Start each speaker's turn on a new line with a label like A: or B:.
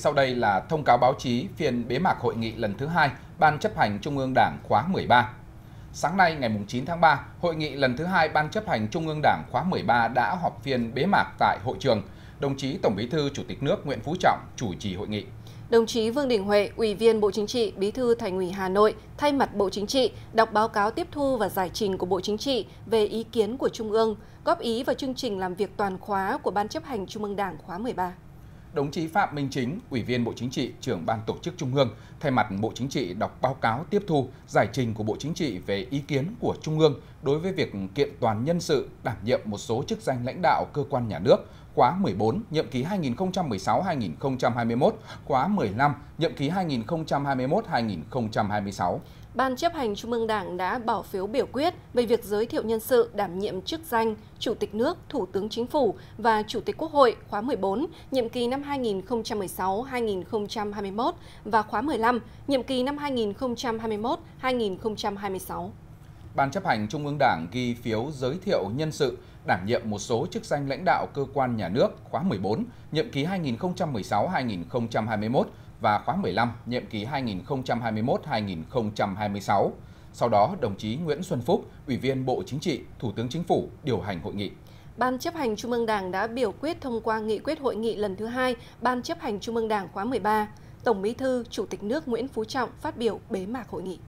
A: Sau đây là thông cáo báo chí phiên bế mạc hội nghị lần thứ hai Ban chấp hành Trung ương Đảng khóa 13. Sáng nay ngày 9 tháng 3, hội nghị lần thứ hai Ban chấp hành Trung ương Đảng khóa 13 đã họp phiên bế mạc tại hội trường. Đồng chí Tổng Bí thư Chủ tịch nước Nguyễn Phú Trọng chủ trì hội nghị.
B: Đồng chí Vương Đình Huệ, Ủy viên Bộ Chính trị, Bí thư Thành ủy Hà Nội, thay mặt Bộ Chính trị, đọc báo cáo tiếp thu và giải trình của Bộ Chính trị về ý kiến của Trung ương, góp ý vào chương trình làm việc toàn khóa của Ban chấp hành Trung ương Đảng khóa 13
A: đồng chí Phạm Minh Chính, Ủy viên Bộ Chính trị, trưởng Ban Tổ chức Trung ương, thay mặt Bộ Chính trị đọc báo cáo tiếp thu giải trình của Bộ Chính trị về ý kiến của Trung ương đối với việc kiện toàn nhân sự đảm nhiệm một số chức danh lãnh đạo cơ quan nhà nước khóa 14, nhiệm ký 2016-2021, khóa 15, nhiệm ký 2021-2026.
B: Ban chấp hành Trung ương Đảng đã bỏ phiếu biểu quyết về việc giới thiệu nhân sự đảm nhiệm chức danh Chủ tịch nước, Thủ tướng Chính phủ và Chủ tịch Quốc hội khóa 14, nhiệm kỳ năm 2016-2021 và khóa 15, nhiệm kỳ năm 2021-2026.
A: Ban chấp hành Trung ương Đảng ghi phiếu giới thiệu nhân sự, đảm nhiệm một số chức danh lãnh đạo cơ quan nhà nước khóa 14, nhiệm ký 2016-2021 và khóa 15, nhiệm ký 2021-2026. Sau đó, đồng chí Nguyễn Xuân Phúc, Ủy viên Bộ Chính trị, Thủ tướng Chính phủ điều hành hội nghị.
B: Ban chấp hành Trung ương Đảng đã biểu quyết thông qua nghị quyết hội nghị lần thứ hai Ban chấp hành Trung ương Đảng khóa 13. Tổng Bí thư, Chủ tịch nước Nguyễn Phú Trọng phát biểu bế mạc hội nghị.